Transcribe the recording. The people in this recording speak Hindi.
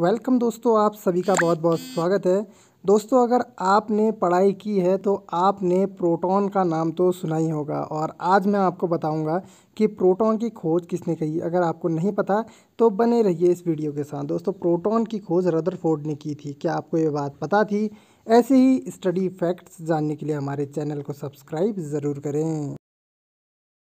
वेलकम दोस्तों आप सभी का बहुत बहुत स्वागत है दोस्तों अगर आपने पढ़ाई की है तो आपने प्रोटॉन का नाम तो सुना ही होगा और आज मैं आपको बताऊंगा कि प्रोटॉन की खोज किसने की अगर आपको नहीं पता तो बने रहिए इस वीडियो के साथ दोस्तों प्रोटॉन की खोज रदरफोर्ड ने की थी क्या आपको ये बात पता थी ऐसे ही स्टडी फैक्ट्स जानने के लिए हमारे चैनल को सब्सक्राइब ज़रूर करें